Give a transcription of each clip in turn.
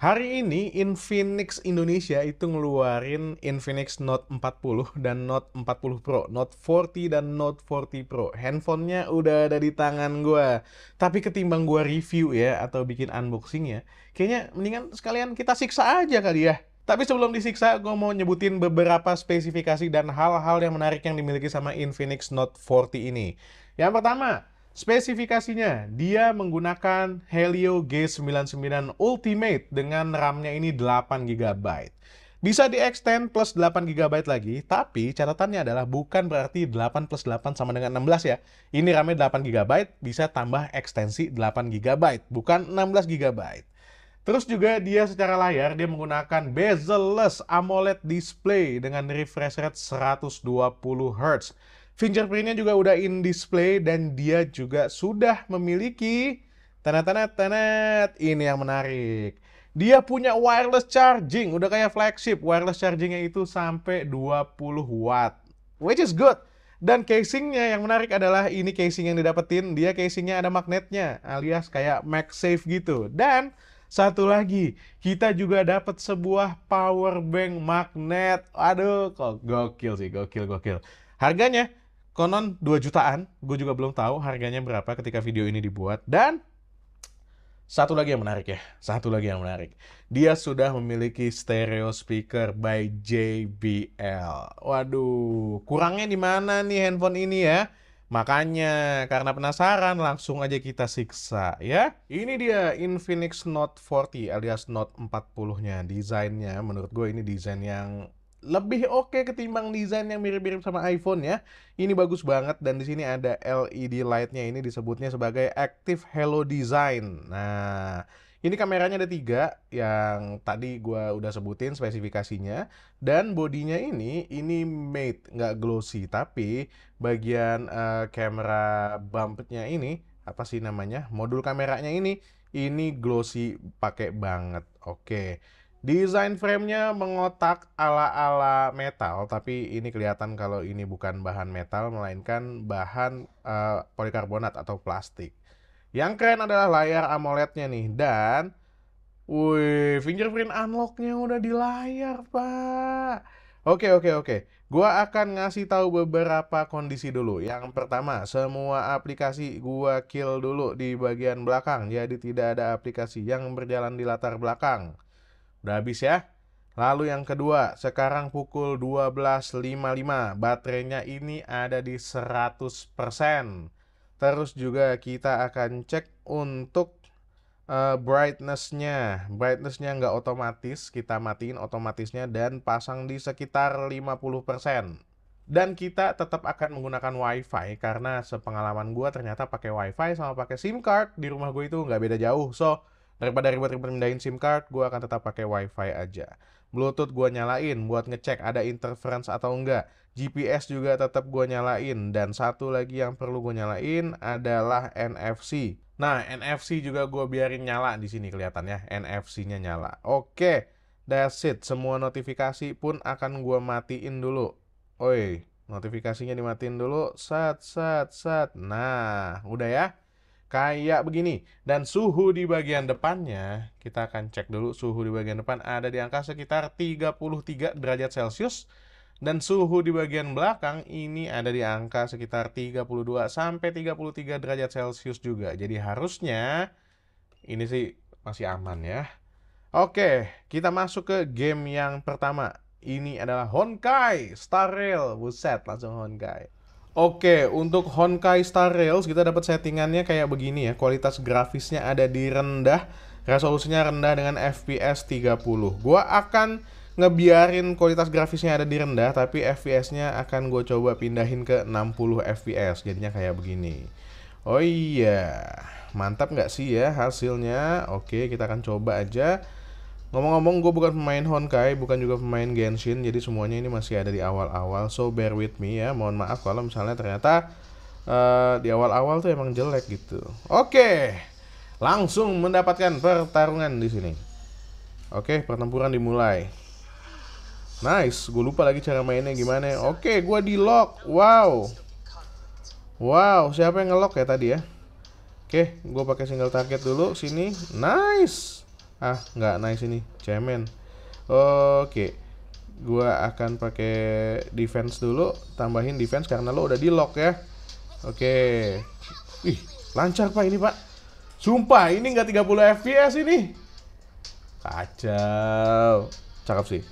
Hari ini Infinix Indonesia itu ngeluarin Infinix Note 40 dan Note 40 Pro, Note 40 dan Note 40 Pro. Handphonenya udah ada di tangan gue. Tapi ketimbang gue review ya atau bikin unboxing ya, kayaknya mendingan sekalian kita siksa aja kali ya. Tapi sebelum disiksa, gue mau nyebutin beberapa spesifikasi dan hal-hal yang menarik yang dimiliki sama Infinix Note 40 ini. Yang pertama, Spesifikasinya, dia menggunakan Helio G99 Ultimate dengan RAM-nya ini 8GB. Bisa di-extend plus 8GB lagi, tapi catatannya adalah bukan berarti 8 plus 8 sama dengan 16 ya. Ini RAM-nya 8GB, bisa tambah ekstensi 8GB, bukan 16GB. Terus juga dia secara layar, dia menggunakan bezel-less AMOLED display dengan refresh rate 120Hz Fingerprintnya juga udah in display dan dia juga sudah memiliki tanda tanda tanda ini yang menarik. Dia punya wireless charging, udah kayak flagship. Wireless chargingnya itu sampai 20 watt, which is good. Dan casingnya yang menarik adalah ini casing yang didapetin, dia casingnya ada magnetnya, alias kayak MagSafe gitu. Dan satu lagi, kita juga dapat sebuah power bank magnet. Aduh, kok gokil sih, gokil, gokil. Harganya konon 2 jutaan. Gue juga belum tahu harganya berapa ketika video ini dibuat. Dan satu lagi yang menarik ya, satu lagi yang menarik. Dia sudah memiliki stereo speaker by JBL. Waduh, kurangnya di mana nih handphone ini ya? Makanya karena penasaran langsung aja kita siksa ya. Ini dia Infinix Note 40 alias Note 40-nya. Desainnya menurut gue ini desain yang lebih oke okay ketimbang desain yang mirip-mirip sama iPhone ya. Ini bagus banget dan di sini ada LED light-nya ini disebutnya sebagai Active Halo Design. Nah, ini kameranya ada tiga yang tadi gue udah sebutin spesifikasinya dan bodinya ini ini matte nggak glossy tapi bagian uh, kamera bumpnya ini apa sih namanya modul kameranya ini ini glossy pakai banget. Oke. Okay. Desain framenya mengotak ala-ala metal, tapi ini kelihatan kalau ini bukan bahan metal, melainkan bahan uh, polikarbonat atau plastik. Yang keren adalah layar AMOLED-nya nih, dan wih, fingerprint unlock-nya udah di layar, Pak. Oke, oke, oke. Gua akan ngasih tahu beberapa kondisi dulu. Yang pertama, semua aplikasi gua kill dulu di bagian belakang, jadi tidak ada aplikasi yang berjalan di latar belakang. Udah habis ya. Lalu yang kedua, sekarang pukul 12.55, baterainya ini ada di 100%. Terus juga kita akan cek untuk uh, brightness-nya. Brightness-nya nggak otomatis, kita matiin otomatisnya dan pasang di sekitar 50%. Dan kita tetap akan menggunakan WiFi karena sepengalaman gue ternyata pakai WiFi sama pakai SIM card di rumah gue itu nggak beda jauh. So, Daripada ribet-ribet mindahin SIM card, gue akan tetap pakai WiFi aja. Bluetooth gue nyalain buat ngecek ada interference atau enggak. GPS juga tetap gue nyalain. Dan satu lagi yang perlu gue nyalain adalah NFC. Nah, NFC juga gue biarin nyala di sini kelihatannya. NFC-nya nyala. Oke, that's it. Semua notifikasi pun akan gue matiin dulu. Oi, notifikasinya dimatiin dulu. Sat, sat, sat. Nah, udah ya kayak begini. Dan suhu di bagian depannya, kita akan cek dulu suhu di bagian depan ada di angka sekitar 33 derajat Celcius. Dan suhu di bagian belakang ini ada di angka sekitar 32 sampai 33 derajat Celcius juga. Jadi harusnya ini sih masih aman ya. Oke, kita masuk ke game yang pertama. Ini adalah Honkai Star Rail. Buset, langsung Honkai. Oke, untuk Honkai Star Rails kita dapat settingannya kayak begini ya. Kualitas grafisnya ada di rendah, resolusinya rendah dengan FPS 30. Gua akan ngebiarin kualitas grafisnya ada di rendah, tapi FPS-nya akan gue coba pindahin ke 60 FPS. Jadinya kayak begini. Oh iya, mantap nggak sih ya hasilnya? Oke, kita akan coba aja. Ngomong-ngomong gue bukan pemain Honkai, bukan juga pemain Genshin, jadi semuanya ini masih ada di awal-awal, so bear with me ya. Mohon maaf kalau misalnya ternyata uh, di awal-awal tuh emang jelek gitu. Oke, langsung mendapatkan pertarungan di sini. Oke, pertempuran dimulai. Nice, gue lupa lagi cara mainnya gimana. Oke, gue di lock. Wow. Wow, siapa yang ngelock ya tadi ya? Oke, gue pakai single target dulu sini. Nice ah nggak nice ini cemen oke okay. gua akan pakai defense dulu tambahin defense karena lo udah di lock ya oke okay. ih lancar pak ini pak sumpah ini nggak 30 fps ini kacau cakep sih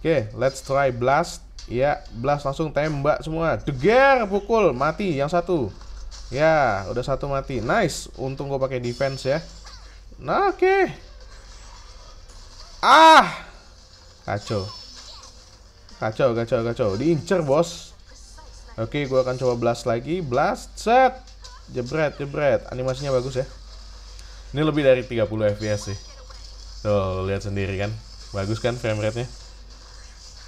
oke let's try blast ya blast langsung tembak semua deger pukul mati yang satu ya udah satu mati nice untung gue pakai defense ya Nah, oke. Okay. Ah. Kacau. Kacau, kacau, kacau. Diincer, Bos. Oke, okay, gue akan coba blast lagi. Blast, set. Jebret, jebret. Animasinya bagus ya. Ini lebih dari 30 FPS sih. Tuh, lihat sendiri kan. Bagus kan frame rate-nya.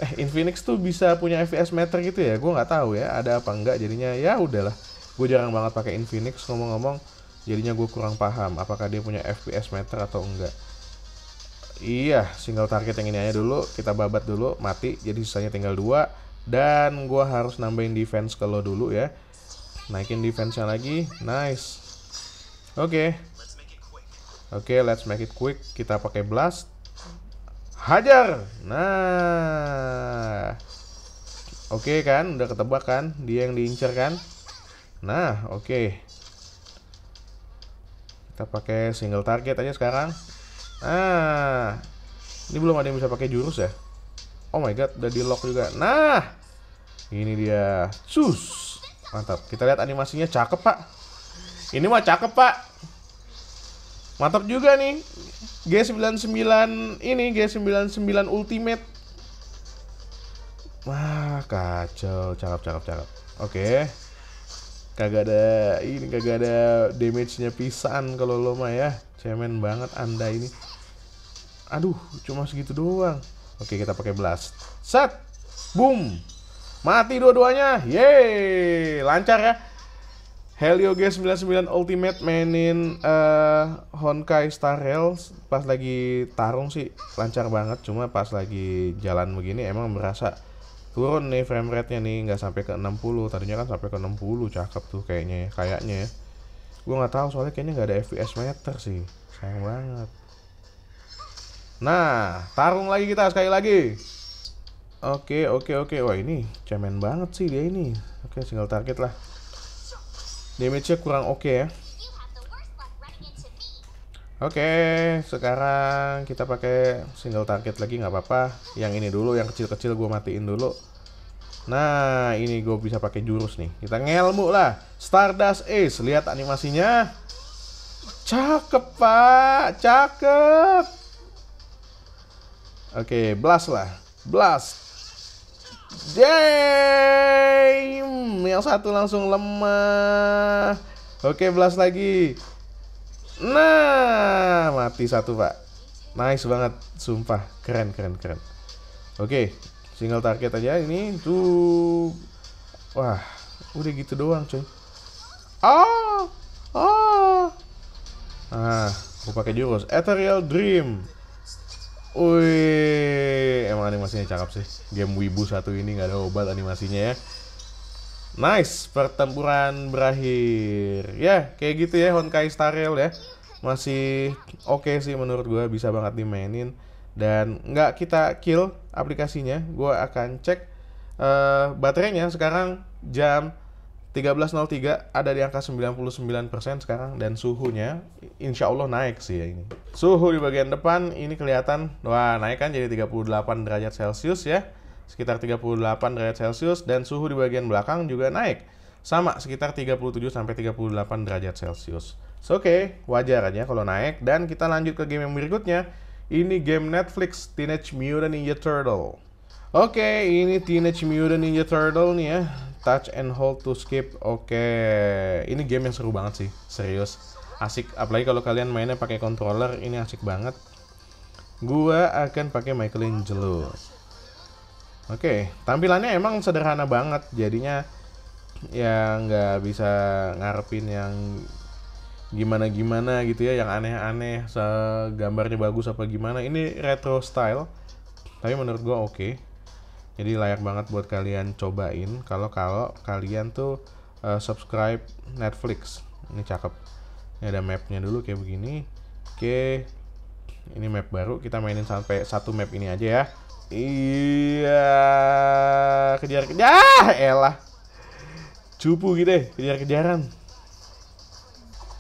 Eh, Infinix tuh bisa punya FPS meter gitu ya. Gue nggak tahu ya, ada apa enggak jadinya. Ya udahlah. Gue jarang banget pakai Infinix ngomong-ngomong jadinya gue kurang paham apakah dia punya FPS meter atau enggak iya single target yang ini aja dulu kita babat dulu mati jadi sisanya tinggal dua dan gue harus nambahin defense kalau dulu ya naikin defense nya lagi nice oke okay. oke okay, let's make it quick kita pakai blast hajar nah oke okay, kan udah ketebak kan dia yang diincar kan nah oke okay. Kita pakai single target aja sekarang. Nah, ini belum ada yang bisa pakai jurus ya. Oh my god, udah di lock juga. Nah, ini dia. sus, mantap. Kita lihat animasinya cakep pak. Ini mah cakep pak. Mantap juga nih. G99 ini G99 Ultimate. Wah, kacau, cakep, cakep, cakep. Oke. Okay kagak ada ini kagak ada damage-nya pisan kalau lo mah ya cemen banget anda ini aduh cuma segitu doang oke kita pakai blast set boom mati dua-duanya yeay lancar ya Helio G99 Ultimate mainin uh, Honkai Star Rails pas lagi tarung sih lancar banget cuma pas lagi jalan begini emang berasa turun nih frame rate-nya nih nggak sampai ke 60 tadinya kan sampai ke 60 cakep tuh kayaknya ya, kayaknya ya. gue nggak tahu soalnya kayaknya nggak ada fps meter sih sayang banget nah tarung lagi kita sekali lagi oke oke oke wah ini cemen banget sih dia ini oke single target lah damage-nya kurang oke okay ya Oke, sekarang kita pakai single target lagi nggak apa-apa. Yang ini dulu, yang kecil-kecil gue matiin dulu. Nah, ini gue bisa pakai jurus nih. Kita ngelmu lah. Stardust Ace, lihat animasinya. Cakep, Pak. Cakep. Oke, blast lah. Blast. Damn! Yang satu langsung lemah. Oke, blast lagi. Nah, mati satu pak. Nice banget, sumpah keren keren keren. Oke, single target aja ini tuh. Wah, udah gitu doang cuy. Ah, ah. Ah, aku pakai jurus Ethereal Dream. Wih, emang animasinya cakep sih. Game Wibu satu ini nggak ada obat animasinya ya. Nice, pertempuran berakhir. Ya, yeah, kayak gitu ya Honkai Star Rail ya masih oke okay sih menurut gue bisa banget dimainin dan nggak kita kill aplikasinya gue akan cek uh, baterainya sekarang jam 13.03 ada di angka 99% sekarang dan suhunya insya Allah naik sih ya ini suhu di bagian depan ini kelihatan wah naik kan jadi 38 derajat celcius ya sekitar 38 derajat celcius dan suhu di bagian belakang juga naik sama sekitar 37 sampai 38 derajat celcius oke, okay, wajar aja kalau naik. Dan kita lanjut ke game yang berikutnya. Ini game Netflix Teenage Mutant Ninja Turtle. Oke, okay, ini Teenage Mutant Ninja Turtle nih ya. Touch and hold to skip. Oke, okay. ini game yang seru banget sih, serius. Asik, apalagi kalau kalian mainnya pakai controller, ini asik banget. Gua akan pakai Michelangelo. Oke, okay. tampilannya emang sederhana banget, jadinya ya nggak bisa ngarepin yang gimana gimana gitu ya yang aneh-aneh gambarnya bagus apa gimana ini retro style tapi menurut gue oke okay. jadi layak banget buat kalian cobain kalau kalau kalian tuh uh, subscribe Netflix ini cakep ini ada mapnya dulu kayak begini oke okay. ini map baru kita mainin sampai satu map ini aja ya iya kejar kejar ah, elah cupu gitu ya kejar-kejaran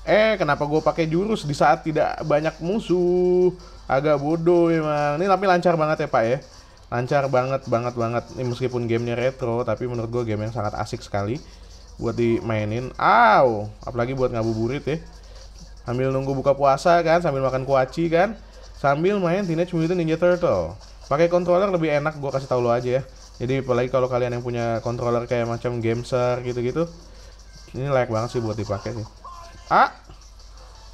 Eh, kenapa gue pakai jurus di saat tidak banyak musuh? Agak bodoh emang. Ini tapi lancar banget ya Pak ya. Lancar banget, banget, banget. Ini meskipun gamenya retro, tapi menurut gue game yang sangat asik sekali buat dimainin. Aw, apalagi buat ngabuburit ya. Sambil nunggu buka puasa kan, sambil makan kuaci kan, sambil main Teenage Mutant Ninja Turtle. Pakai controller lebih enak, gue kasih tau lo aja ya. Jadi apalagi kalau kalian yang punya controller kayak macam Gamser gitu-gitu, ini layak banget sih buat dipakai sih. A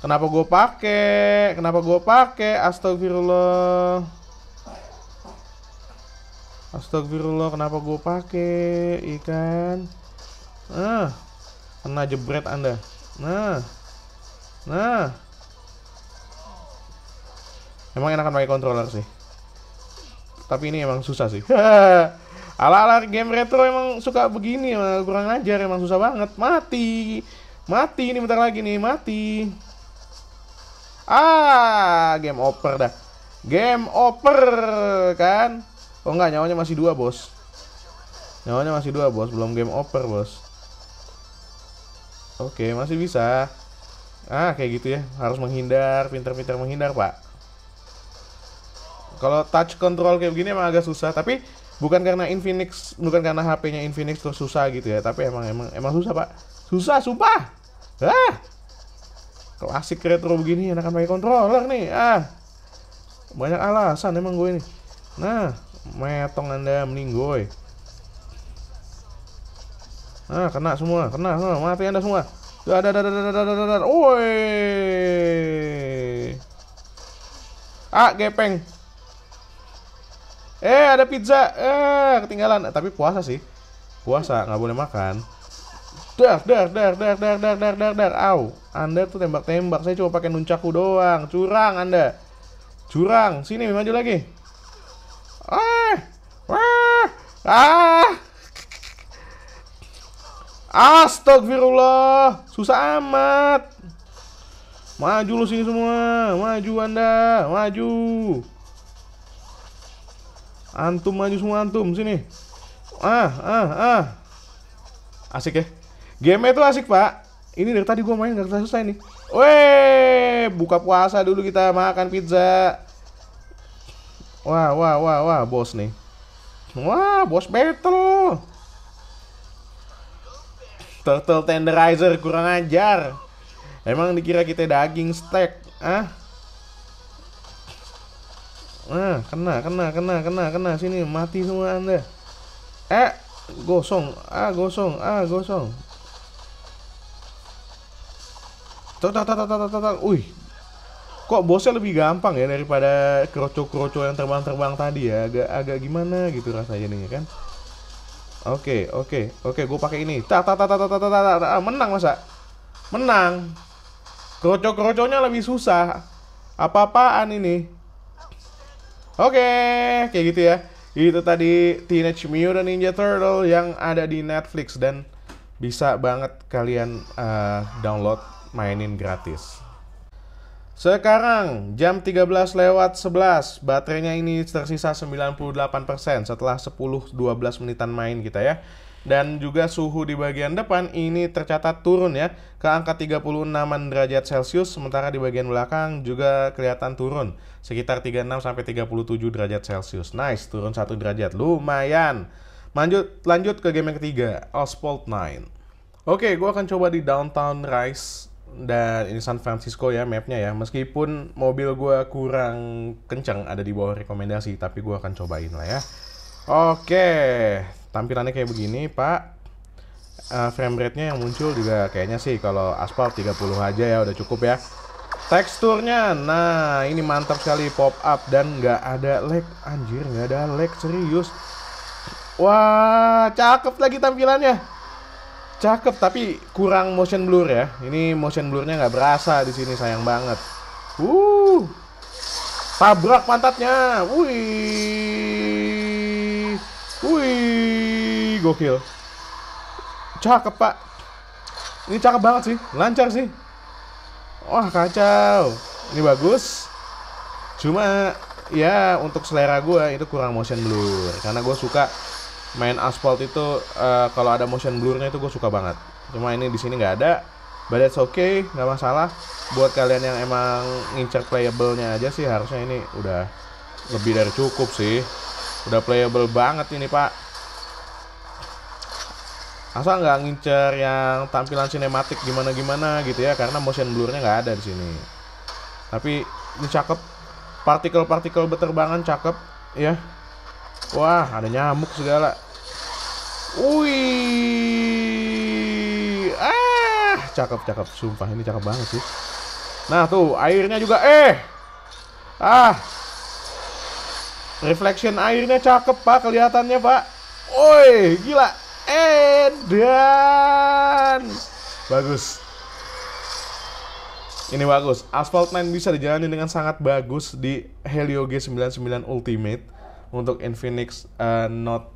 Kenapa gue pake? Kenapa gue pake? Astagfirullah. Astagfirullah, kenapa gue pake? Ikan. Iya nah, kena jebret Anda. Nah. Nah. Emang enakan pakai controller sih. Tapi ini emang susah sih. Ala-ala game retro emang suka begini, kurang ajar, emang susah banget. Mati. Mati ini bentar lagi nih, mati. Ah, game over dah. Game over kan? Oh enggak, nyawanya masih dua bos. Nyawanya masih dua bos, belum game over bos. Oke, masih bisa. Ah, kayak gitu ya. Harus menghindar, pintar-pintar menghindar, Pak. Kalau touch control kayak begini emang agak susah, tapi bukan karena Infinix, bukan karena HP-nya Infinix terus susah gitu ya, tapi emang emang emang susah, Pak. Susah, sumpah. Ah, klasik retro begini enakan pakai controller nih. Ah, banyak alasan emang gue ini Nah, metong anda mending gue. Nah, kena semua, kena semua, mati anda semua. Dar ada ada ada ada ada dar. Oi. Ah, gepeng. Eh, ada pizza. Eh, ketinggalan. Tapi puasa sih. Puasa, nggak boleh makan dar dar dar dar dar dar dar dar dar au anda tuh tembak-tembak saya cuma pakai nuncaku doang curang anda curang sini maju lagi ah wah ah Astagfirullah susah amat maju lu sini semua maju anda maju antum maju semua antum sini ah ah ah asik ya Game itu asik pak. Ini dari tadi gue main gak selesai selesai nih. Weh, buka puasa dulu kita makan pizza. Wah, wah, wah, wah, bos nih. Wah, bos battle. Turtle tenderizer kurang ajar. Emang dikira kita daging steak, ah? Nah, kena, kena, kena, kena, kena. Sini mati semua anda. Eh, gosong, ah gosong, ah gosong. Tuh, Uih. Kok bosnya lebih gampang ya daripada kroco-kroco yang terbang-terbang tadi ya. Agak agak gimana gitu rasanya nih ya kan. Oke, okay, oke, okay, oke, okay, gue pakai ini. Ta ta ta ta ta ta ta ta ta menang masa? Menang. Kroco-kroconya lebih susah. Apa-apaan ini? Oke, okay, kayak gitu ya. Itu tadi Teenage Mutant Ninja Turtle yang ada di Netflix dan bisa banget kalian uh, download mainin gratis. Sekarang jam 13 lewat 11, baterainya ini tersisa 98% setelah 10-12 menitan main kita ya. Dan juga suhu di bagian depan ini tercatat turun ya ke angka 36 derajat Celcius sementara di bagian belakang juga kelihatan turun sekitar 36 sampai 37 derajat Celcius. Nice, turun 1 derajat. Lumayan. Lanjut lanjut ke game yang ketiga, Osbold 9. Oke, gua akan coba di Downtown Rise dan ini San Francisco ya mapnya ya meskipun mobil gue kurang kencang ada di bawah rekomendasi tapi gue akan cobain lah ya oke tampilannya kayak begini pak uh, frame rate-nya yang muncul juga kayaknya sih kalau aspal 30 aja ya udah cukup ya teksturnya nah ini mantap sekali pop up dan nggak ada lag anjir nggak ada lag serius wah cakep lagi tampilannya Cakep tapi kurang motion blur ya. Ini motion blurnya nggak berasa di sini sayang banget. Uh. Tabrak pantatnya. Wih. Wih, gokil. Cakep, Pak. Ini cakep banget sih. Lancar sih. Wah, kacau. Ini bagus. Cuma ya untuk selera gue itu kurang motion blur karena gue suka main asphalt itu uh, kalau ada motion blurnya itu gue suka banget cuma ini di sini nggak ada but that's okay nggak masalah buat kalian yang emang ngincer playable-nya aja sih harusnya ini udah lebih dari cukup sih udah playable banget ini pak asal nggak ngincer yang tampilan sinematik gimana gimana gitu ya karena motion blurnya nggak ada di sini tapi ini cakep partikel-partikel beterbangan cakep ya Wah, ada nyamuk segala. Wih. Ah, cakep cakep. Sumpah ini cakep banget sih. Nah, tuh airnya juga eh. Ah. Reflection airnya cakep, Pak, kelihatannya, Pak. Woi, gila. Edan. Bagus. Ini bagus. Asphalt 9 bisa dijalani dengan sangat bagus di Helio G99 Ultimate untuk Infinix uh, Note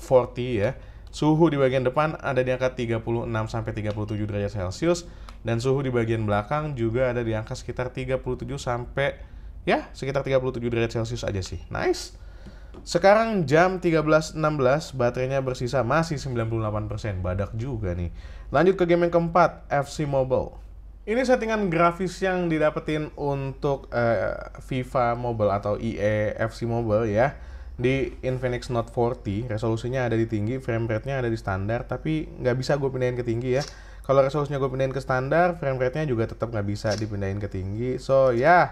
40 ya. Suhu di bagian depan ada di angka 36 sampai 37 derajat Celcius dan suhu di bagian belakang juga ada di angka sekitar 37 sampai ya sekitar 37 derajat Celcius aja sih. Nice. Sekarang jam 13.16, baterainya bersisa masih 98%, badak juga nih. Lanjut ke game yang keempat, FC Mobile. Ini settingan grafis yang didapetin untuk uh, FIFA Mobile atau EA FC Mobile ya di Infinix Note 40 resolusinya ada di tinggi, frame rate-nya ada di standar, tapi nggak bisa gue pindahin ke tinggi ya. Kalau resolusinya gue pindahin ke standar, frame rate-nya juga tetap nggak bisa dipindahin ke tinggi. So ya, yeah,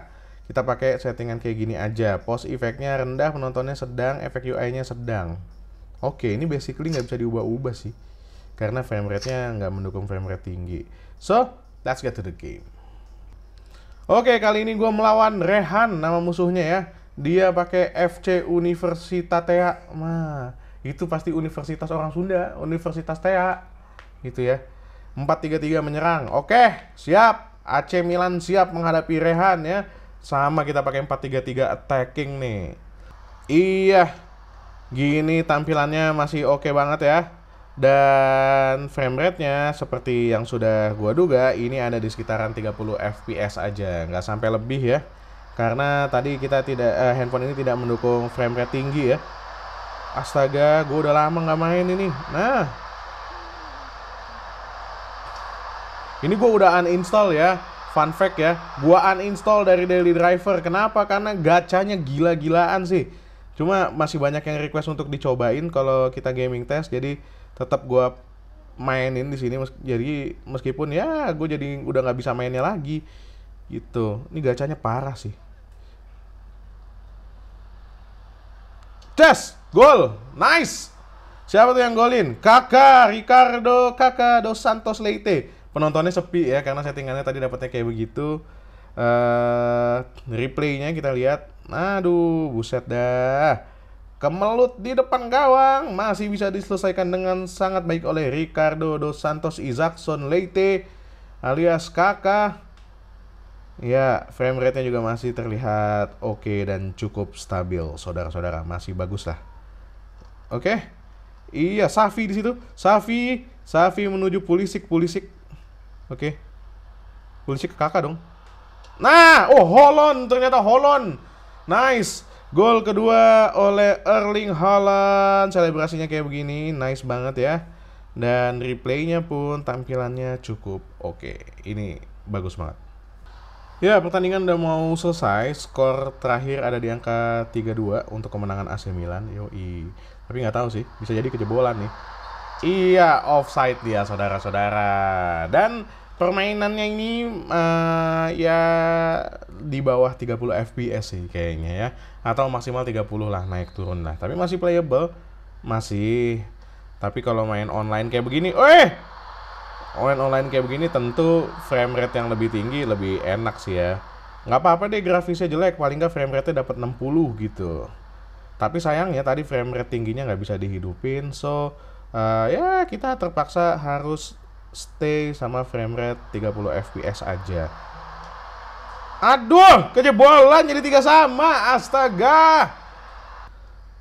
kita pakai settingan kayak gini aja. Post efeknya rendah, penontonnya sedang, efek UI-nya sedang. Oke, okay, ini basically nggak bisa diubah-ubah sih. Karena frame rate-nya nggak mendukung frame rate tinggi. So, let's get to the game. Oke, okay, kali ini gue melawan Rehan, nama musuhnya ya dia pakai FC Universitatea mah itu pasti universitas orang Sunda Universitas Tea gitu ya Empat tiga tiga menyerang oke siap AC Milan siap menghadapi Rehan ya sama kita pakai empat tiga tiga attacking nih iya gini tampilannya masih oke okay banget ya dan frame rate-nya seperti yang sudah gua duga ini ada di sekitaran 30 fps aja nggak sampai lebih ya karena tadi kita tidak uh, handphone ini tidak mendukung frame rate tinggi ya astaga gue udah lama nggak main ini nah ini gue udah uninstall ya fun fact ya gue uninstall dari daily driver kenapa karena gacanya gila-gilaan sih cuma masih banyak yang request untuk dicobain kalau kita gaming test jadi tetap gue mainin di sini jadi meskipun ya gue jadi udah nggak bisa mainnya lagi gitu ini gacanya parah sih Tes, gol. Nice. Siapa tuh yang golin? Kakak, Ricardo, Kakak, Dos Santos Leite. Penontonnya sepi ya karena settingannya tadi dapatnya kayak begitu. Uh, replaynya kita lihat. Aduh, buset dah. Kemelut di depan gawang masih bisa diselesaikan dengan sangat baik oleh Ricardo Dos Santos Isaacson Leite alias Kakak Ya, frame rate-nya juga masih terlihat oke okay dan cukup stabil, saudara-saudara. Masih bagus lah. Oke. Okay? Iya, Safi di situ. Safi, Safi menuju pulisik, pulisik, Oke. Okay. Pulisik ke kakak dong. Nah, oh Holon, ternyata Holon. Nice. Gol kedua oleh Erling Haaland. Selebrasinya kayak begini, nice banget ya. Dan replaynya pun tampilannya cukup oke. Okay. Ini bagus banget. Ya, pertandingan udah mau selesai. Skor terakhir ada di angka 3-2 untuk kemenangan AC Milan. Yoi. Tapi nggak tahu sih, bisa jadi kejebolan nih. Iya, offside dia, saudara-saudara. Dan permainannya ini uh, ya di bawah 30 fps sih kayaknya ya. Atau maksimal 30 lah, naik turun lah. Tapi masih playable. Masih. Tapi kalau main online kayak begini, eh online online kayak begini tentu frame rate yang lebih tinggi lebih enak sih ya nggak apa-apa deh grafisnya jelek paling nggak frame rate dapat 60 gitu tapi sayangnya tadi frame rate tingginya nggak bisa dihidupin so uh, ya kita terpaksa harus stay sama frame rate 30 fps aja aduh kejebolan jadi tiga sama astaga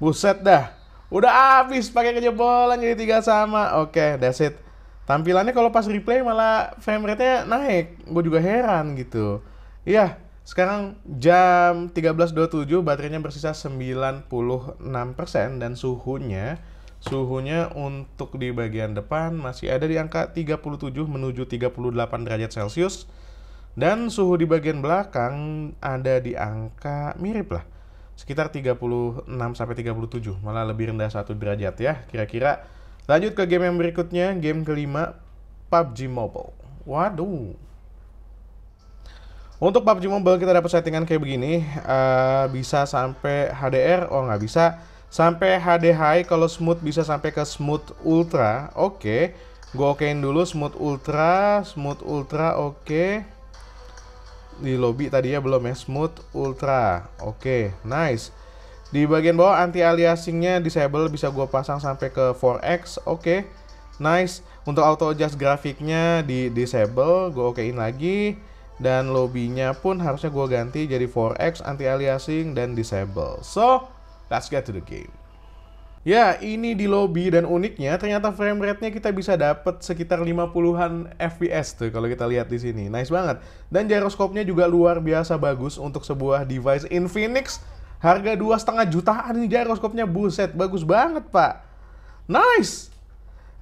buset dah udah habis pakai kejebolan jadi tiga sama oke okay, that's it tampilannya kalau pas replay malah frame rate-nya naik. Gue juga heran gitu. Iya, sekarang jam 13.27 baterainya bersisa 96% dan suhunya suhunya untuk di bagian depan masih ada di angka 37 menuju 38 derajat Celcius dan suhu di bagian belakang ada di angka mirip lah sekitar 36 sampai 37 malah lebih rendah satu derajat ya kira-kira Lanjut ke game yang berikutnya, game kelima, PUBG Mobile. Waduh. Untuk PUBG Mobile kita dapat settingan kayak begini, uh, bisa sampai HDR, oh nggak bisa, sampai HD High, kalau smooth bisa sampai ke smooth Ultra, oke. Okay. Gue okein dulu smooth Ultra, smooth Ultra, oke. Okay. Di lobby tadi ya belum ya, smooth Ultra, oke, okay, nice. Di bagian bawah anti aliasingnya disable bisa gue pasang sampai ke 4x. Oke. Okay. Nice. Untuk auto adjust grafiknya di disable, gue okein lagi dan lobbynya pun harusnya gue ganti jadi 4x anti aliasing dan disable. So, let's get to the game. Ya, ini di lobby dan uniknya ternyata frame rate-nya kita bisa dapat sekitar 50-an FPS tuh kalau kita lihat di sini. Nice banget. Dan gyroscope-nya juga luar biasa bagus untuk sebuah device Infinix Harga dua setengah jutaan ini gyroskopnya buset, bagus banget pak. Nice.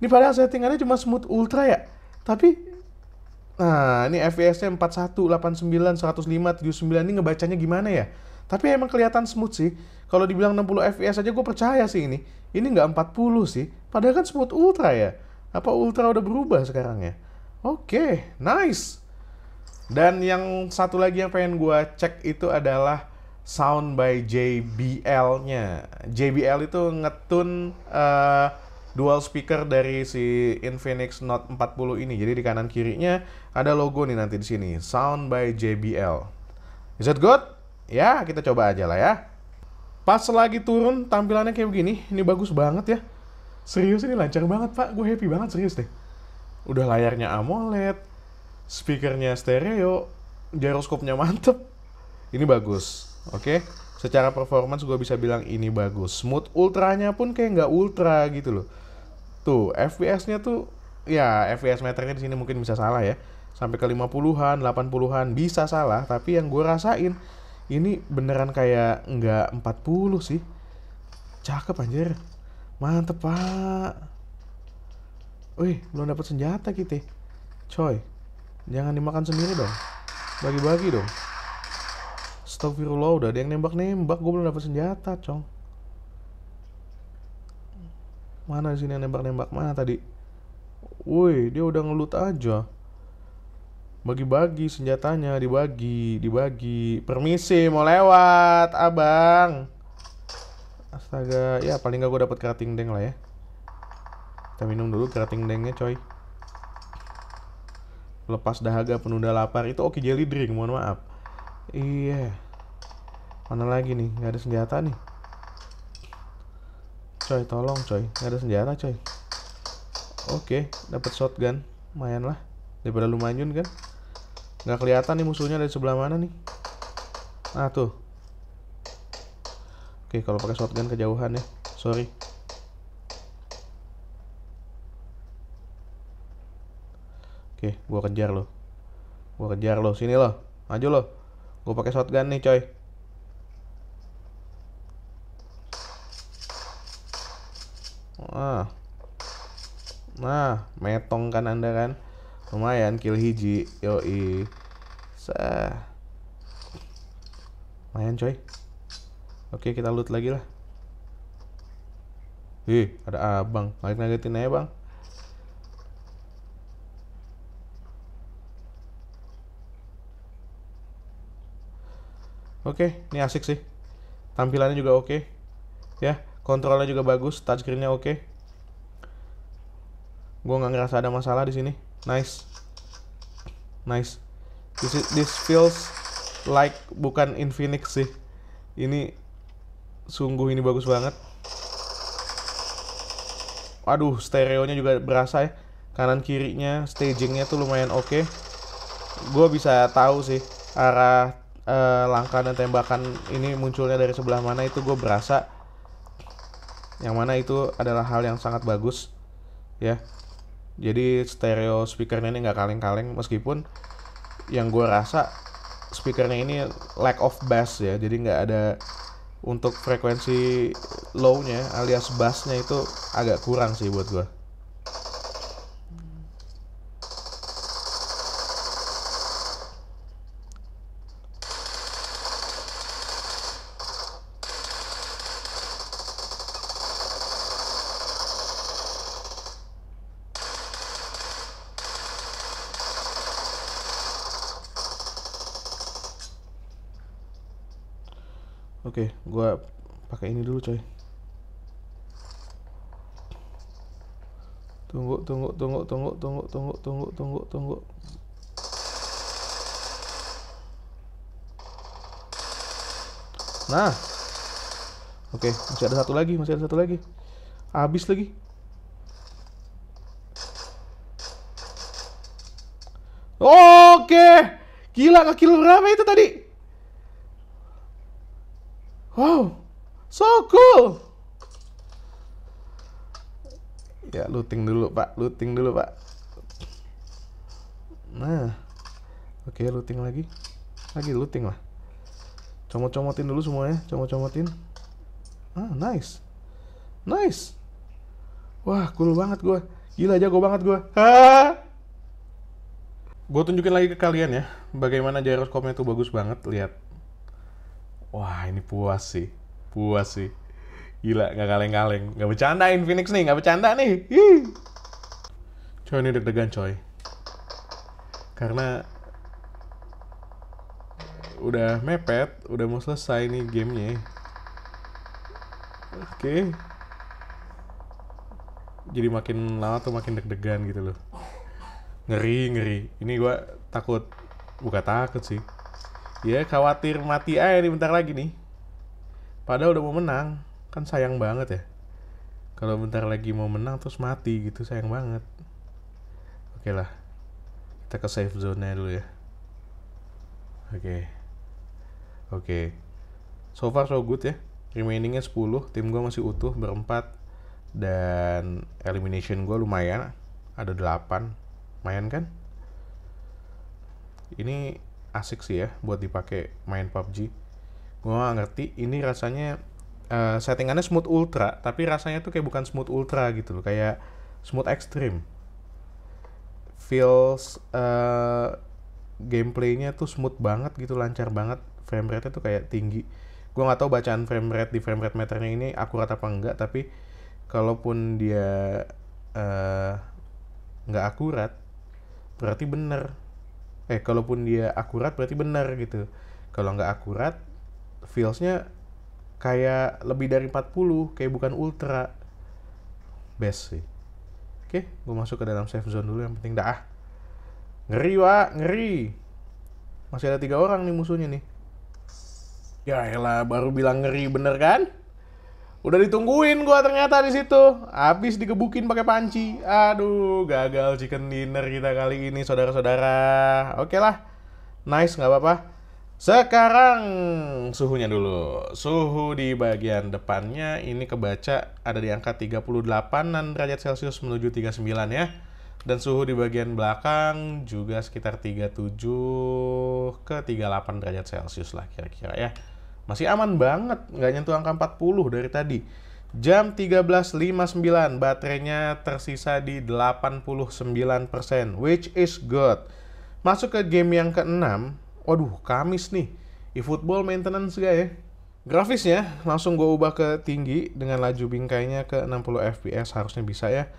Ini padahal settingannya cuma smooth ultra ya, tapi nah ini FPS-nya 41, 89, 105, 79 ini ngebacanya gimana ya? Tapi emang kelihatan smooth sih. Kalau dibilang 60 fps e aja gue percaya sih ini. Ini nggak 40 sih. Padahal kan smooth ultra ya. Apa ultra udah berubah sekarang ya? Oke, okay, nice. Dan yang satu lagi yang pengen gue cek itu adalah sound by JBL-nya. JBL itu ngetun uh, eh, dual speaker dari si Infinix Note 40 ini. Jadi di kanan kirinya ada logo nih nanti di sini, sound by JBL. Is it good? Ya, kita coba aja lah ya. Pas lagi turun tampilannya kayak begini. Ini bagus banget ya. Serius ini lancar banget, Pak. Gue happy banget serius deh. Udah layarnya AMOLED, speakernya stereo, gyroskopnya mantep. Ini bagus Oke. Okay? Secara performance gue bisa bilang ini bagus. Smooth ultranya pun kayak nggak ultra gitu loh. Tuh, FPS-nya tuh ya FPS meternya di sini mungkin bisa salah ya. Sampai ke 50-an, 80-an bisa salah, tapi yang gue rasain ini beneran kayak nggak 40 sih. Cakep anjir. Mantep, Pak. Wih, belum dapat senjata kita. Coy, jangan dimakan sendiri dong. Bagi-bagi dong. Astagfirullah udah ada yang nembak-nembak gue belum dapat senjata cong mana di sini yang nembak-nembak mana tadi woi dia udah ngelut aja bagi-bagi senjatanya dibagi dibagi permisi mau lewat abang astaga ya paling gak gue dapat kerating deng lah ya kita minum dulu kerating dengnya coy lepas dahaga penunda lapar itu oke jelly drink mohon maaf iya yeah mana lagi nih nggak ada senjata nih coy tolong coy nggak ada senjata coy oke dapat shotgun lumayan lah daripada lumayan kan nggak kelihatan nih musuhnya dari sebelah mana nih nah tuh oke kalau pakai shotgun kejauhan ya sorry oke gue gua kejar lo gua kejar lo sini lo maju lo gua pakai shotgun nih coy ah. nah metong kan anda kan lumayan kill hiji yoi sah lumayan coy oke kita loot lagi lah Ih, ada abang. Ngaget-ngagetin aja, Bang. Oke, ini asik sih. Tampilannya juga oke. Ya. Kontrolnya juga bagus, touchscreennya oke. Okay. Gue nggak ngerasa ada masalah di sini. Nice, nice. This, is, this feels like bukan Infinix sih. Ini sungguh ini bagus banget. Aduh, stereonya juga berasa ya. Kanan kirinya, stagingnya tuh lumayan oke. Okay. Gue bisa tahu sih arah uh, eh, langkah dan tembakan ini munculnya dari sebelah mana itu gue berasa yang mana itu adalah hal yang sangat bagus ya jadi stereo speakernya ini nggak kaleng-kaleng meskipun yang gue rasa speakernya ini lack of bass ya jadi nggak ada untuk frekuensi low-nya alias bassnya itu agak kurang sih buat gue gue pakai ini dulu, coy. Tunggu, tunggu, tunggu, tunggu, tunggu, tunggu, tunggu, tunggu, tunggu. Nah. Oke, okay, masih ada satu lagi, masih ada satu lagi. Habis lagi. Oke. Okay. Gila, kaki lu berapa itu tadi? wow so cool ya looting dulu pak looting dulu pak nah oke okay, looting lagi lagi looting lah comot-comotin dulu semuanya comot-comotin ah nice nice wah cool banget gue gila aja jago banget gue gue tunjukin lagi ke kalian ya bagaimana gyroscope-nya itu bagus banget lihat Wah ini puas sih, puas sih. Gila, nggak kaleng-kaleng. Nggak bercandain Phoenix nih, nggak bercanda nih. Hii. Coy, ini deg-degan coy. Karena udah mepet, udah mau selesai nih gamenya. Oke. Jadi makin lama tuh makin deg-degan gitu loh. Ngeri, ngeri. Ini gue takut. Bukan takut sih. Ya khawatir mati aja eh, nih bentar lagi nih. Padahal udah mau menang, kan sayang banget ya. Kalau bentar lagi mau menang terus mati gitu sayang banget. Oke okay lah. Kita ke safe zone-nya dulu ya. Oke. Okay. Oke. Okay. So far so good ya. Remainingnya 10, tim gue masih utuh berempat dan elimination gue lumayan ada 8 lumayan kan ini asik sih ya buat dipakai main PUBG. Gua gak ngerti, ini rasanya uh, settingannya smooth ultra, tapi rasanya tuh kayak bukan smooth ultra gitu loh, kayak smooth extreme. Feels uh, gameplaynya tuh smooth banget gitu, lancar banget, frame rate-nya tuh kayak tinggi. Gua nggak tahu bacaan frame rate di frame rate meternya ini akurat apa enggak, tapi kalaupun dia eh, nggak uh, akurat, berarti bener eh kalaupun dia akurat berarti benar gitu kalau nggak akurat feelsnya kayak lebih dari 40 kayak bukan ultra best sih oke gue masuk ke dalam safe zone dulu yang penting dah ah. ngeri wa ngeri masih ada tiga orang nih musuhnya nih ya elah baru bilang ngeri bener kan Udah ditungguin gua ternyata di situ. Habis digebukin pakai panci. Aduh, gagal chicken dinner kita kali ini saudara-saudara. Oke lah. Nice nggak apa-apa. Sekarang suhunya dulu. Suhu di bagian depannya ini kebaca ada di angka 38 derajat Celcius menuju 39 ya. Dan suhu di bagian belakang juga sekitar 37 ke 38 derajat Celcius lah kira-kira ya. Masih aman banget, nggak nyentuh angka 40 dari tadi. Jam 13.59, baterainya tersisa di 89%, which is good. Masuk ke game yang keenam. waduh Kamis nih, football maintenance gak ya? Grafisnya langsung gue ubah ke tinggi dengan laju bingkainya ke 60 fps, harusnya bisa ya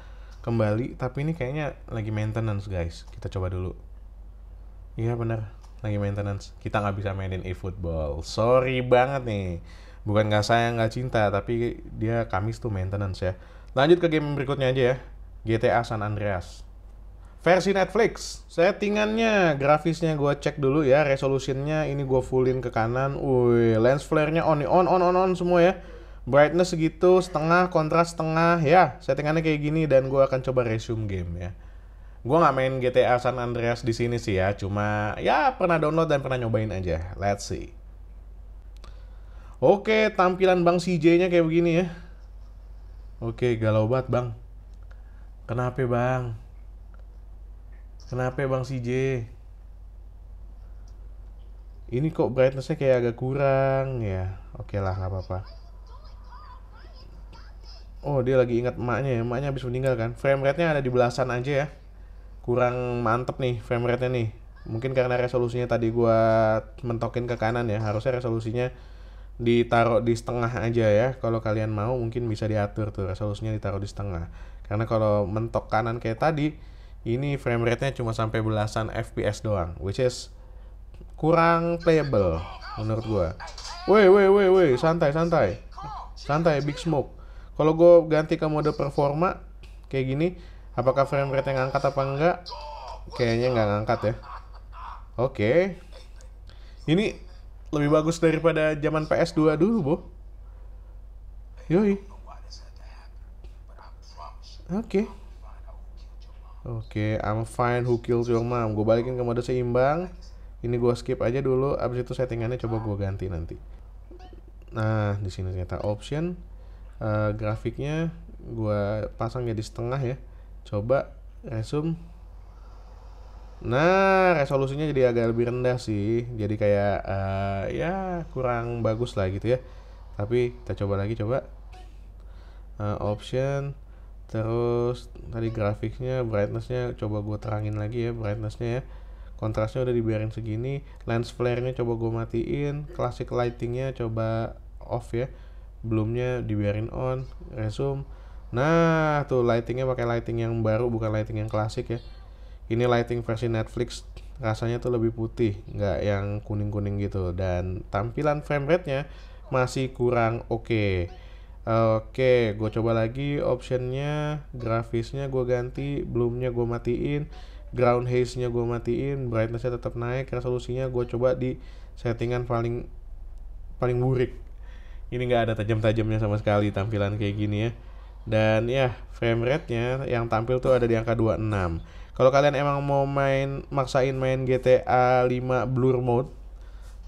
kembali. Tapi ini kayaknya lagi maintenance guys, kita coba dulu. Iya bener, lagi maintenance kita nggak bisa mainin e-football sorry banget nih bukan nggak sayang nggak cinta tapi dia Kamis tuh maintenance ya lanjut ke game berikutnya aja ya GTA San Andreas versi Netflix settingannya grafisnya gue cek dulu ya resolusinya ini gue fullin ke kanan Wih, lens flare-nya on on on on on semua ya brightness segitu setengah kontras setengah ya settingannya kayak gini dan gue akan coba resume game ya Gue nggak main GTA San Andreas di sini sih ya, cuma ya pernah download dan pernah nyobain aja. Let's see. Oke, tampilan Bang CJ-nya kayak begini ya. Oke, galau banget Bang. Kenapa Bang? Kenapa Bang CJ? Ini kok brightness-nya kayak agak kurang ya. Oke lah, nggak apa-apa. Oh, dia lagi ingat emaknya ya. Emaknya habis meninggal kan. Frame rate-nya ada di belasan aja ya kurang mantep nih frame rate-nya nih. Mungkin karena resolusinya tadi gua mentokin ke kanan ya. Harusnya resolusinya ditaruh di setengah aja ya. Kalau kalian mau mungkin bisa diatur tuh resolusinya ditaruh di setengah. Karena kalau mentok kanan kayak tadi, ini frame rate-nya cuma sampai belasan FPS doang, which is kurang playable menurut gua. Woi, woi, woi, woi, santai, santai. Santai Big Smoke. Kalau gue ganti ke mode performa kayak gini, Apakah frame rate yang ngangkat apa enggak? Kayaknya nggak ngangkat ya. Oke. Okay. Ini lebih bagus daripada zaman PS2 dulu, Bo. Yoi. Oke. Okay. Oke, okay, I'm fine who kills your mom. Gue balikin ke mode seimbang. Ini gue skip aja dulu, abis itu settingannya coba gue ganti nanti. Nah, di sini ternyata option uh, grafiknya gue pasang jadi setengah ya coba resume nah resolusinya jadi agak lebih rendah sih jadi kayak uh, ya kurang bagus lah gitu ya tapi kita coba lagi coba uh, option terus tadi grafiknya brightnessnya coba gue terangin lagi ya brightnessnya ya kontrasnya udah dibiarin segini lens flare-nya coba gue matiin classic lightingnya coba off ya belumnya dibiarin on resume Nah, tuh lightingnya pakai lighting yang baru, bukan lighting yang klasik ya. Ini lighting versi Netflix, rasanya tuh lebih putih, nggak yang kuning-kuning gitu. Dan tampilan frame rate-nya masih kurang oke. Okay. Oke, okay, gue coba lagi optionnya, grafisnya gue ganti, bloomnya gue matiin, ground haze-nya gue matiin, brightness-nya tetap naik, resolusinya gue coba di settingan paling paling burik. Ini nggak ada tajam-tajamnya sama sekali tampilan kayak gini ya dan ya frame rate-nya yang tampil tuh ada di angka 26. Kalau kalian emang mau main maksain main GTA 5 blur mode,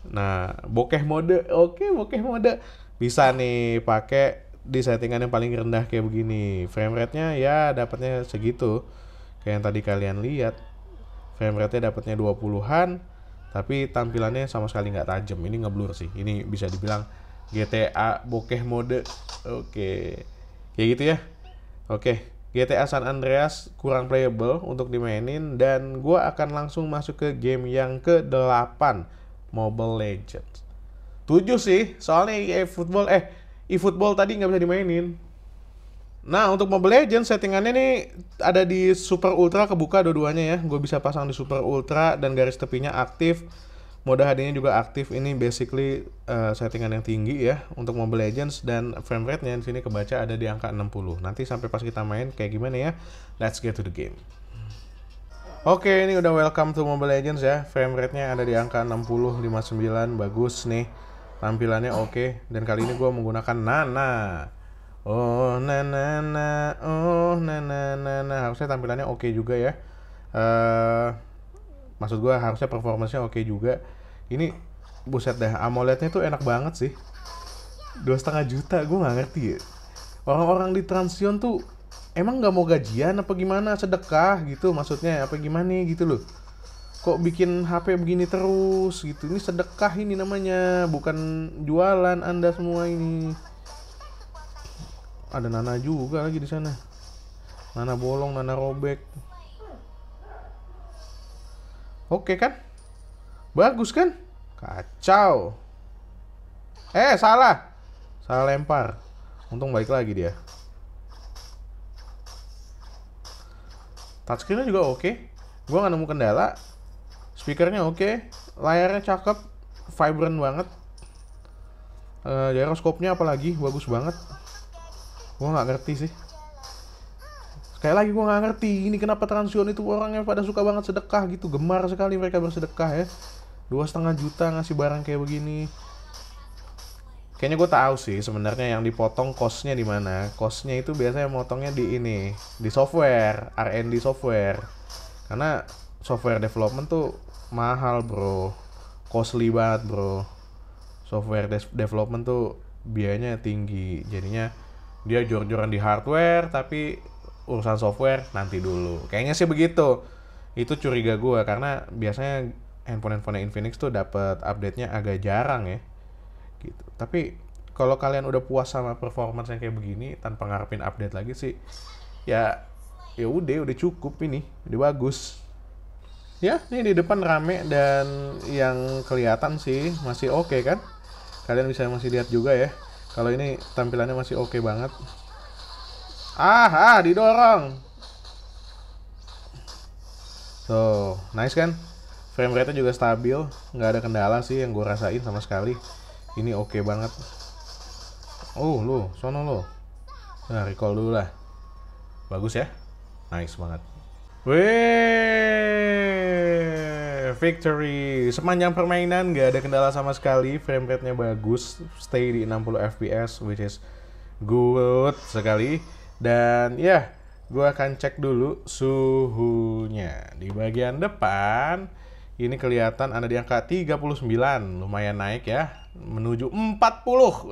nah bokeh mode, oke okay, bokeh mode bisa nih pakai di settingan yang paling rendah kayak begini. Frame rate-nya ya dapatnya segitu. Kayak yang tadi kalian lihat. Frame rate-nya dapatnya 20-an tapi tampilannya sama sekali nggak tajam. Ini ngeblur sih. Ini bisa dibilang GTA bokeh mode. Oke. Okay. Ya gitu ya oke GTA San Andreas kurang playable untuk dimainin dan gue akan langsung masuk ke game yang ke-8 Mobile Legends 7 sih soalnya EA Football eh Football tadi nggak bisa dimainin Nah untuk Mobile Legends settingannya nih ada di Super Ultra kebuka dua-duanya ya Gue bisa pasang di Super Ultra dan garis tepinya aktif Mode HD-nya juga aktif ini basically uh, settingan yang tinggi ya untuk Mobile Legends dan frame rate-nya di sini kebaca ada di angka 60. Nanti sampai pas kita main kayak gimana ya? Let's get to the game. Oke, okay, ini udah welcome to Mobile Legends ya. Frame rate-nya ada di angka 60 59 bagus nih. Tampilannya oke okay. dan kali ini gue menggunakan Nana. Oh Nana, na oh Nana, Nana harusnya tampilannya oke okay juga ya. Uh, maksud gue harusnya performanya oke okay juga ini buset deh amoled tuh enak banget sih dua setengah juta gue nggak ngerti ya orang-orang di Transion tuh emang nggak mau gajian apa gimana sedekah gitu maksudnya apa gimana gitu loh kok bikin HP begini terus gitu ini sedekah ini namanya bukan jualan anda semua ini ada Nana juga lagi di sana Nana bolong Nana robek oke kan Bagus kan? Kacau. Eh, salah. Salah lempar. Untung balik lagi dia. Touchscreennya juga oke. Okay. Gue nggak nemu kendala. Speakernya oke. Okay. Layarnya cakep. Vibrant banget. Uh, gyroscope-nya apalagi bagus banget. Gue nggak ngerti sih. Sekali lagi gue nggak ngerti ini kenapa transion itu orangnya pada suka banget sedekah gitu. Gemar sekali mereka bersedekah ya dua setengah juta ngasih barang kayak begini kayaknya gue tahu sih sebenarnya yang dipotong costnya di mana costnya itu biasanya motongnya di ini di software R&D software karena software development tuh mahal bro costly banget bro software de development tuh biayanya tinggi jadinya dia jor-joran di hardware tapi urusan software nanti dulu kayaknya sih begitu itu curiga gue karena biasanya handphone-handphone Infinix tuh dapat update-nya agak jarang ya. Gitu. Tapi kalau kalian udah puas sama performance yang kayak begini tanpa ngarepin update lagi sih ya ya udah udah cukup ini udah bagus ya ini di depan rame dan yang kelihatan sih masih oke okay, kan kalian bisa masih lihat juga ya kalau ini tampilannya masih oke okay banget ah ah didorong so nice kan frame rate-nya juga stabil nggak ada kendala sih yang gue rasain sama sekali ini oke okay banget oh lo sono lo nah recall dulu lah bagus ya nice banget Wih, victory. Sepanjang permainan nggak ada kendala sama sekali, frame rate-nya bagus, stay di 60 fps, which is good sekali. Dan ya, yeah, gue akan cek dulu suhunya di bagian depan. Ini kelihatan ada di angka 39, lumayan naik ya. Menuju 40,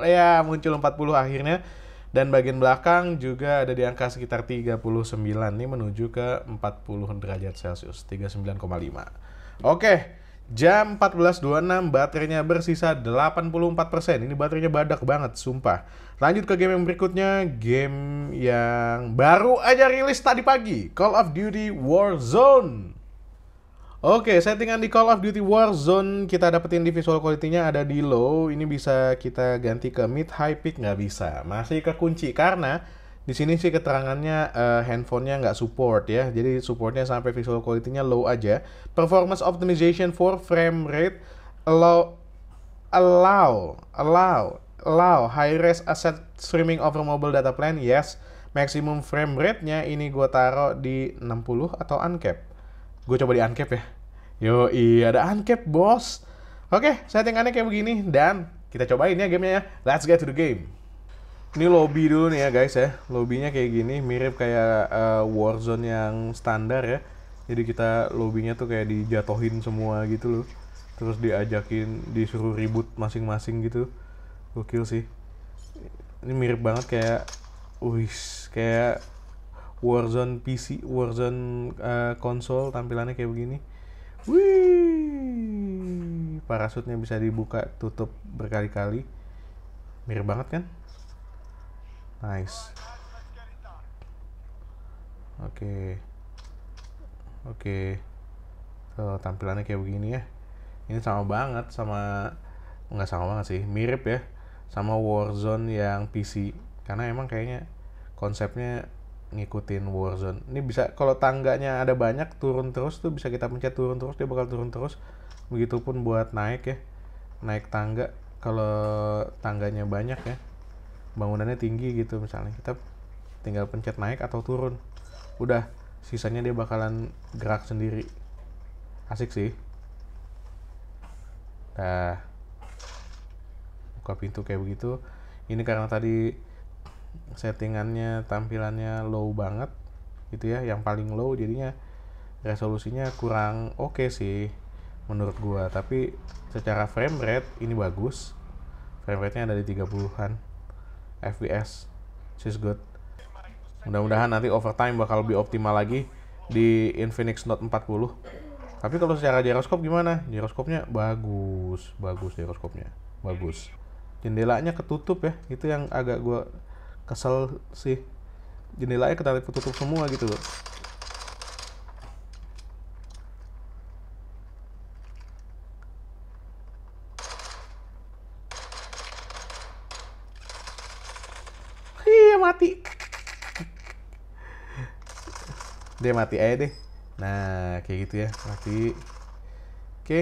ya muncul 40 akhirnya. Dan bagian belakang juga ada di angka sekitar 39, ini menuju ke 40 derajat Celcius, 39,5. Oke, jam 14.26 baterainya bersisa 84%. Ini baterainya badak banget, sumpah. Lanjut ke game yang berikutnya, game yang baru aja rilis tadi pagi, Call of Duty Warzone. Oke, settingan di Call of Duty Warzone kita dapetin di visual quality-nya ada di low. Ini bisa kita ganti ke mid high peak nggak bisa. Masih kekunci karena di sini sih keterangannya uh, handphonenya nggak support ya. Jadi supportnya sampai visual quality-nya low aja. Performance optimization for frame rate allow allow allow allow high res asset streaming over mobile data plan yes. Maximum frame rate-nya ini gue taruh di 60 atau uncap. Gue coba di uncap ya. Yo, iya ada uncap bos. Oke, settingannya kayak begini dan kita cobain ya gamenya ya. Let's get to the game. Ini lobby dulu nih ya guys ya. Lobbynya kayak gini, mirip kayak uh, eh, Warzone yang standar ya. Jadi kita lobbynya tuh kayak dijatohin semua gitu loh. Terus diajakin, disuruh ribut masing-masing gitu. Gokil sih. Ini mirip banget kayak, wih, kayak Warzone PC, Warzone uh, eh, konsol tampilannya kayak begini Wih, parasutnya bisa dibuka tutup berkali-kali. Mirip banget kan? Nice. Oke. Okay. Oke. Okay. So, tampilannya kayak begini ya. Ini sama banget sama nggak sama banget sih, mirip ya sama Warzone yang PC karena emang kayaknya konsepnya ngikutin Warzone. Ini bisa kalau tangganya ada banyak turun terus tuh bisa kita pencet turun terus dia bakal turun terus. Begitupun buat naik ya. Naik tangga kalau tangganya banyak ya. Bangunannya tinggi gitu misalnya. Kita tinggal pencet naik atau turun. Udah sisanya dia bakalan gerak sendiri. Asik sih. Nah. Buka pintu kayak begitu. Ini karena tadi settingannya tampilannya low banget gitu ya yang paling low jadinya resolusinya kurang oke okay sih menurut gua tapi secara frame rate ini bagus frame rate-nya ada di 30-an FPS is good mudah-mudahan nanti overtime bakal lebih optimal lagi di Infinix Note 40 tapi kalau secara gyroscope gimana? Gyroscope-nya bagus, bagus gyroscope-nya. Bagus. Jendelanya ketutup ya, itu yang agak gua kesel sih jendelanya ketarik tutup semua gitu loh iya mati dia mati aja deh nah kayak gitu ya mati oke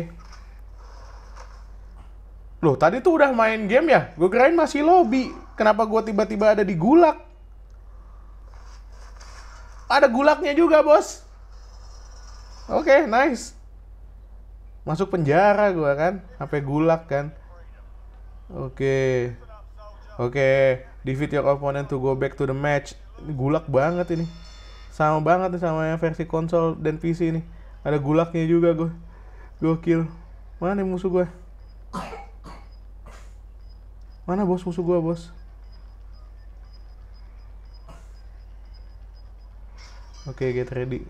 Loh, tadi tuh udah main game ya? Gue kirain masih lobby. Kenapa gue tiba-tiba ada di gulag? Ada gulagnya juga, bos. Oke, okay, nice. Masuk penjara gue kan. Sampai gulag kan. Oke. Okay. Oke. Okay. Defeat your opponent to go back to the match. Gulag banget ini. Sama banget nih sama yang versi konsol dan PC ini. Ada gulagnya juga gue. Gokil. Mana nih musuh gue? Mana bos musuh gua, bos? Oke, okay, get ready.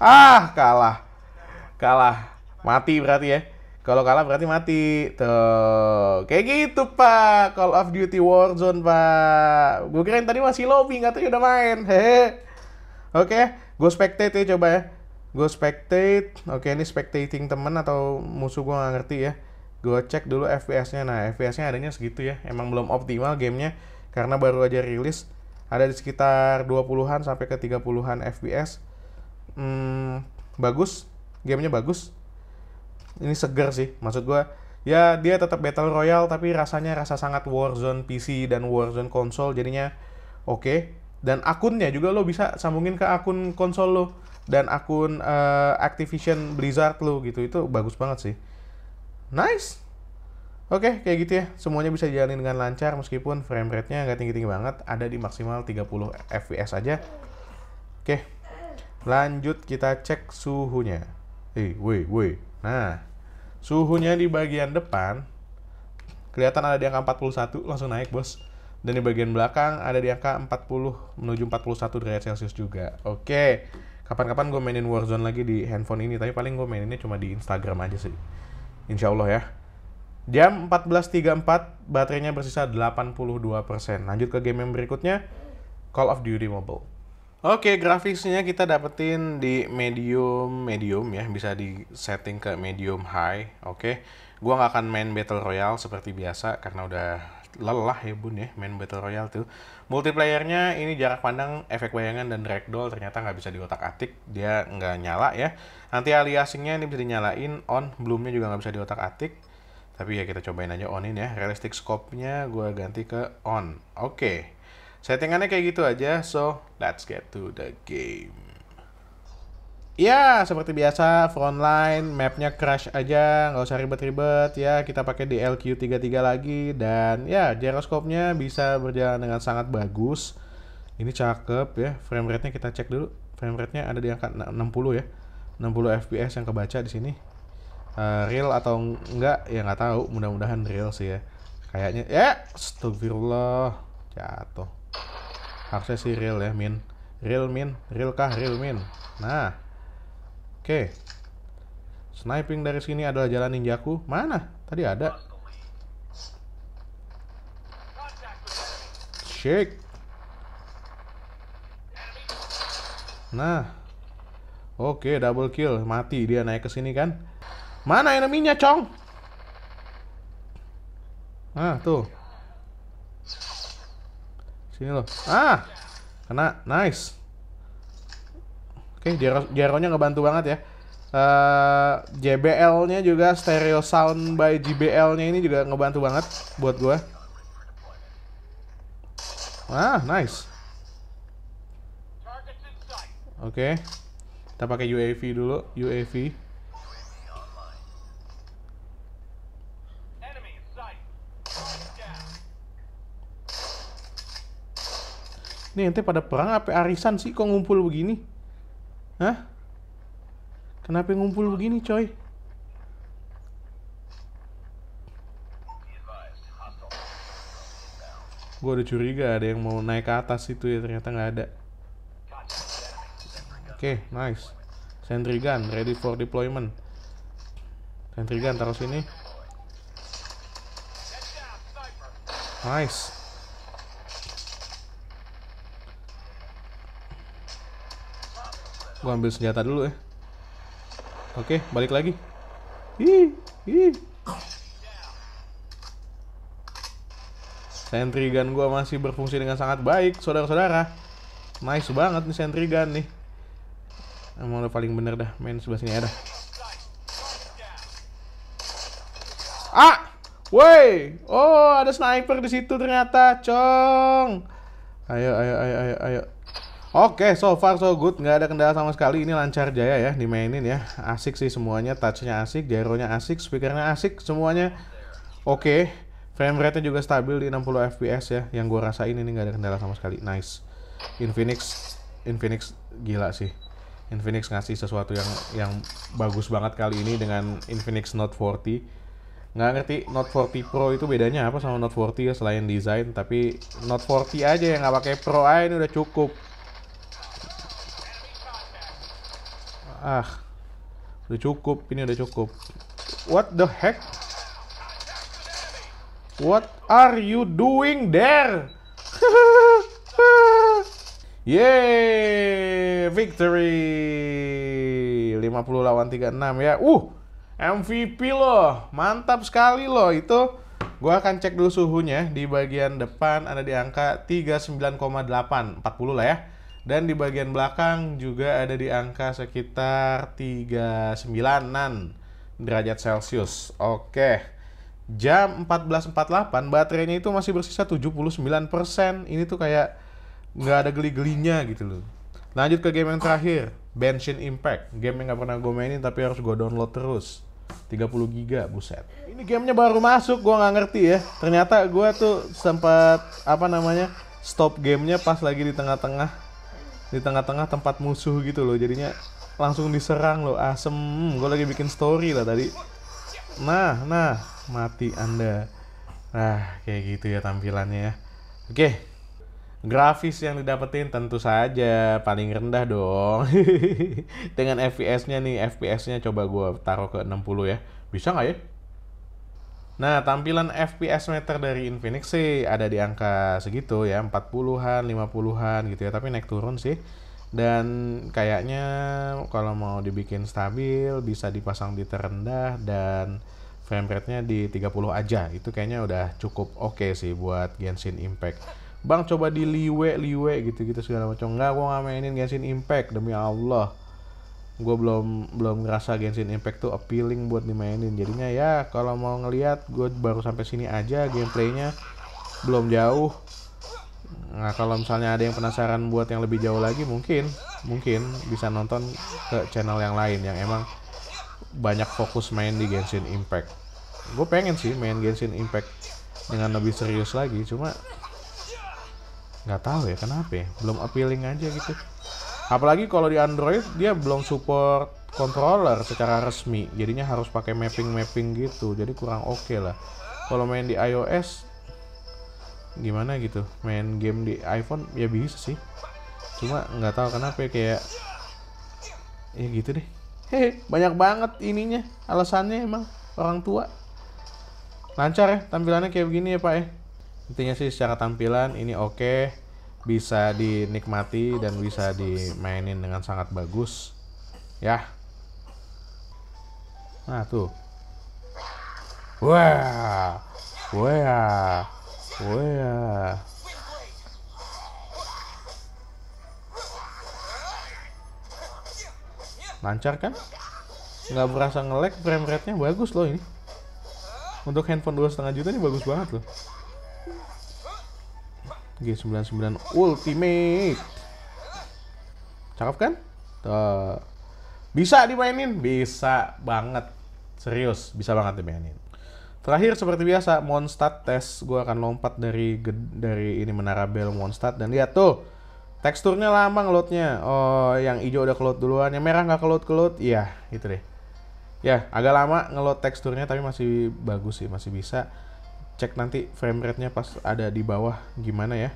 Ah, kalah. Kalah. Mati berarti ya. Kalau kalah berarti mati. Tuh. Kayak gitu, Pak. Call of Duty Warzone, Pak. Gue kira tadi masih lobby, nggak tahu udah main. Hehe. Oke, okay. gue spectate ya coba ya gue spectate oke ini spectating temen atau musuh gue gak ngerti ya gue cek dulu FPS nya nah FPS nya adanya segitu ya emang belum optimal gamenya karena baru aja rilis ada di sekitar 20-an sampai ke 30-an FPS hmm, bagus gamenya bagus ini seger sih maksud gue ya dia tetap battle royale tapi rasanya rasa sangat Warzone PC dan Warzone konsol jadinya oke okay. dan akunnya juga lo bisa sambungin ke akun konsol lo dan akun uh, Activision Blizzard lu gitu itu bagus banget sih nice oke okay, kayak gitu ya semuanya bisa jalanin dengan lancar meskipun frame rate-nya nggak tinggi-tinggi banget ada di maksimal 30 fps aja oke okay. lanjut kita cek suhunya eh woi woi nah suhunya di bagian depan kelihatan ada di angka 41 langsung naik bos dan di bagian belakang ada di angka 40 menuju 41 derajat celcius juga oke okay kapan-kapan gue mainin Warzone lagi di handphone ini tapi paling gue maininnya cuma di Instagram aja sih insya Allah ya jam 14.34 baterainya bersisa 82% lanjut ke game yang berikutnya Call of Duty Mobile Oke, grafisnya kita dapetin di medium, medium ya, bisa di setting ke medium high. Oke, gue nggak akan main battle royale seperti biasa karena udah lelah ya bun ya main Battle Royale tuh. Multiplayernya ini jarak pandang, efek bayangan, dan ragdoll ternyata nggak bisa di otak atik Dia nggak nyala ya. Nanti aliasingnya ini bisa dinyalain, on, bloomnya juga nggak bisa di otak atik Tapi ya kita cobain aja onin ya. Realistic scope-nya gue ganti ke on. Oke. Okay. Settingannya kayak gitu aja, so let's get to the game. Ya, seperti biasa, frontline, mapnya crash aja, nggak usah ribet-ribet. Ya, kita pakai DLQ33 lagi, dan ya, gyroscope-nya bisa berjalan dengan sangat bagus. Ini cakep ya, frame rate-nya kita cek dulu. Frame rate-nya ada di angka 60 ya, 60 fps yang kebaca di sini. Uh, real atau enggak, ya nggak tahu, mudah-mudahan real sih ya. Kayaknya, ya, astagfirullah, jatuh. Harusnya sih real ya, Min. Real Min, real kah, real Min. Nah, Oke. Sniping dari sini adalah jalan ninjaku. Mana? Tadi ada. Shake. Nah. Oke, double kill. Mati dia naik ke sini kan. Mana eneminya, Cong? Nah, tuh. Sini loh. Ah. Kena. Nice. Oke, okay, Jero, nya ngebantu banget ya. Uh, eh, JBL-nya juga stereo sound by JBL-nya ini juga ngebantu banget buat gue. Wah, nice. Oke. Okay. Kita pakai UAV dulu, UAV. Nih, nanti pada perang apa arisan sih kok ngumpul begini? Hah? Kenapa ngumpul begini coy? Gue udah curiga ada yang mau naik ke atas itu ya ternyata nggak ada. Oke, okay, nice. Sentry gun ready for deployment. Sentry gun taruh sini. Nice. Gua ambil senjata dulu ya. Oke, balik lagi. Ih, ih. Sentry gun gua masih berfungsi dengan sangat baik, saudara-saudara. Nice banget nih sentry gun nih. Emang udah paling bener dah main sebelah sini ada. Ah, woi, oh ada sniper di situ ternyata, cong. Ayo, ayo, ayo, ayo, ayo. Oke, okay, so far so good, nggak ada kendala sama sekali. Ini lancar jaya ya, dimainin ya. Asik sih semuanya, touchnya asik, gyronya asik, speakernya asik, semuanya oke. Okay. Frame rate-nya juga stabil di 60 fps ya, yang gue rasain ini nggak ada kendala sama sekali. Nice. Infinix, Infinix gila sih. Infinix ngasih sesuatu yang yang bagus banget kali ini dengan Infinix Note 40 nggak ngerti Note 40 Pro itu bedanya apa sama Note 40 ya selain desain tapi Note 40 aja yang nggak pakai Pro aja ah, ini udah cukup ah udah cukup ini udah cukup what the heck what are you doing there yeah victory 50 lawan 36 ya. Uh, MVP loh. Mantap sekali loh itu. Gue akan cek dulu suhunya di bagian depan ada di angka 39,8, 40 lah ya dan di bagian belakang juga ada di angka sekitar 39-an derajat Celcius. Oke. Jam 14.48 baterainya itu masih bersisa 79%. Ini tuh kayak nggak ada geli-gelinya gitu loh. Lanjut ke game yang terakhir, Bensin Impact. Game yang nggak pernah gue mainin tapi harus gue download terus. 30 giga, buset. Ini gamenya baru masuk, gue nggak ngerti ya. Ternyata gue tuh sempat apa namanya stop gamenya pas lagi di tengah-tengah di tengah-tengah tempat musuh gitu loh jadinya langsung diserang loh asem hmm, gue lagi bikin story lah tadi nah nah mati anda nah kayak gitu ya tampilannya ya oke grafis yang didapetin tentu saja paling rendah dong dengan FPS nya nih FPS nya coba gue taruh ke 60 ya bisa nggak ya Nah, tampilan FPS meter dari Infinix sih ada di angka segitu ya, 40-an, 50-an gitu ya, tapi naik turun sih. Dan kayaknya kalau mau dibikin stabil bisa dipasang di terendah dan frame rate-nya di 30 aja. Itu kayaknya udah cukup oke okay sih buat Genshin Impact. Bang coba di liwe liwe gitu-gitu segala macam. Enggak, gua gak mainin Genshin Impact demi Allah gue belum belum ngerasa Genshin Impact tuh appealing buat dimainin jadinya ya kalau mau ngelihat gue baru sampai sini aja gameplaynya belum jauh nah kalau misalnya ada yang penasaran buat yang lebih jauh lagi mungkin mungkin bisa nonton ke channel yang lain yang emang banyak fokus main di Genshin Impact gue pengen sih main Genshin Impact dengan lebih serius lagi cuma nggak tahu ya kenapa ya belum appealing aja gitu Apalagi kalau di Android dia belum support controller secara resmi, jadinya harus pakai mapping-mapping gitu. Jadi kurang oke okay lah. Kalau main di iOS gimana gitu, main game di iPhone ya bisa sih. Cuma nggak tahu kenapa ya, kayak ya gitu deh. Hehe, banyak banget ininya alasannya emang orang tua. Lancar ya tampilannya kayak begini ya Pak ya. Intinya sih secara tampilan ini oke. Okay bisa dinikmati dan bisa dimainin dengan sangat bagus ya nah tuh wah wah wah lancar kan nggak berasa ngelek frame rate nya bagus loh ini untuk handphone dua setengah juta ini bagus banget loh G99 Ultimate cakep kan Tuh. bisa dimainin bisa banget serius bisa banget dimainin terakhir seperti biasa monstat test, gue akan lompat dari dari ini menara bel monstat dan lihat tuh teksturnya lama ngelotnya oh yang hijau udah kelot duluan yang merah nggak kelot kelot iya gitu deh ya agak lama ngelot teksturnya tapi masih bagus sih masih bisa cek nanti frame rate-nya pas ada di bawah gimana ya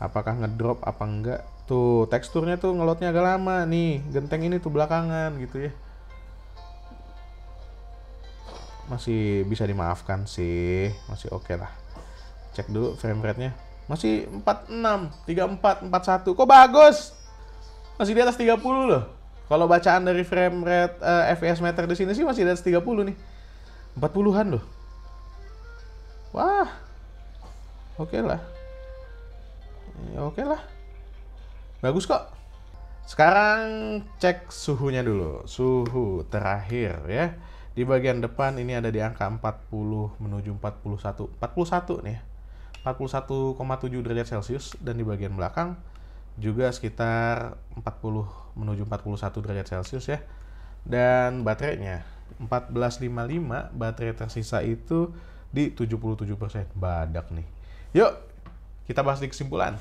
apakah ngedrop apa enggak tuh teksturnya tuh ngelotnya agak lama nih genteng ini tuh belakangan gitu ya masih bisa dimaafkan sih masih oke okay lah cek dulu frame rate-nya masih 46 34 41 kok bagus masih di atas 30 loh kalau bacaan dari frame rate uh, eh, FPS meter di sini sih masih di atas 30 nih 40-an loh wah oke okay lah ya, oke okay lah bagus kok sekarang cek suhunya dulu suhu terakhir ya di bagian depan ini ada di angka 40 menuju 41 41 nih 41,7 ya. derajat celcius dan di bagian belakang juga sekitar 40 menuju 41 derajat celcius ya dan baterainya 1455 baterai tersisa itu di 77% badak nih. Yuk, kita bahas di kesimpulan.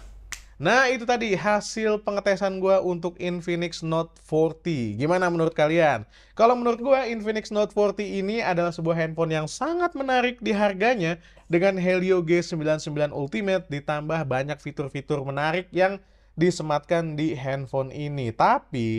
Nah, itu tadi hasil pengetesan gue untuk Infinix Note 40. Gimana menurut kalian? Kalau menurut gue, Infinix Note 40 ini adalah sebuah handphone yang sangat menarik di harganya dengan Helio G99 Ultimate ditambah banyak fitur-fitur menarik yang disematkan di handphone ini. Tapi,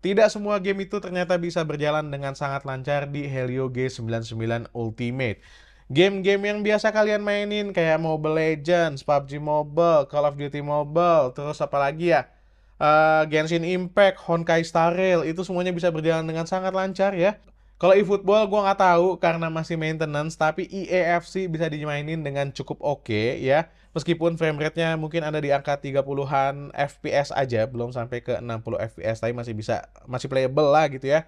tidak semua game itu ternyata bisa berjalan dengan sangat lancar di Helio G99 Ultimate. Game-game yang biasa kalian mainin kayak Mobile Legends, PUBG Mobile, Call of Duty Mobile, terus apa lagi ya? Uh, Genshin Impact, Honkai Star Rail, itu semuanya bisa berjalan dengan sangat lancar ya. Kalau eFootball gue nggak tahu karena masih maintenance, tapi EAFC bisa dimainin dengan cukup oke okay, ya. Meskipun frame rate-nya mungkin ada di angka 30-an FPS aja, belum sampai ke 60 FPS, tapi masih bisa, masih playable lah gitu ya.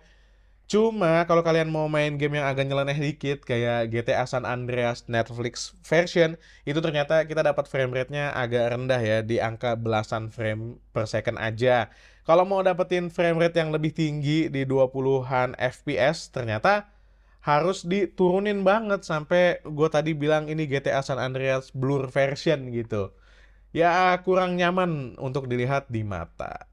Cuma kalau kalian mau main game yang agak nyeleneh dikit kayak GTA San Andreas Netflix version, itu ternyata kita dapat frame rate-nya agak rendah ya di angka belasan frame per second aja. Kalau mau dapetin frame rate yang lebih tinggi di 20-an FPS, ternyata harus diturunin banget sampai gue tadi bilang ini GTA San Andreas blur version gitu. Ya kurang nyaman untuk dilihat di mata.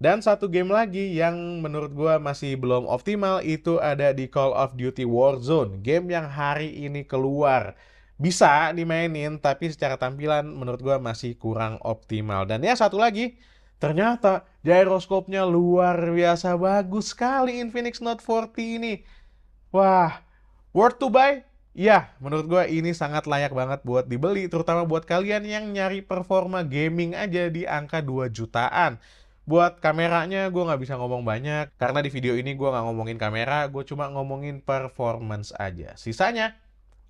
Dan satu game lagi yang menurut gue masih belum optimal itu ada di Call of Duty Warzone. Game yang hari ini keluar. Bisa dimainin tapi secara tampilan menurut gue masih kurang optimal. Dan ya satu lagi, ternyata gyroskopnya luar biasa bagus sekali Infinix Note 40 ini. Wah, worth to buy? Ya, menurut gue ini sangat layak banget buat dibeli. Terutama buat kalian yang nyari performa gaming aja di angka 2 jutaan Buat kameranya gue nggak bisa ngomong banyak karena di video ini gue nggak ngomongin kamera, gue cuma ngomongin performance aja. Sisanya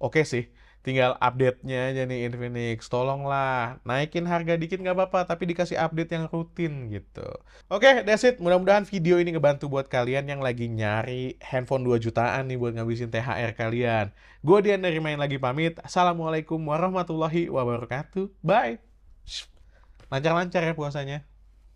oke okay sih. Tinggal update-nya aja nih Infinix. Tolonglah naikin harga dikit nggak apa-apa, tapi dikasih update yang rutin gitu. Oke, okay, that's it. Mudah-mudahan video ini ngebantu buat kalian yang lagi nyari handphone 2 jutaan nih buat ngabisin THR kalian. Gue Dian dari Main Lagi pamit. Assalamualaikum warahmatullahi wabarakatuh. Bye. Lancar-lancar ya puasanya.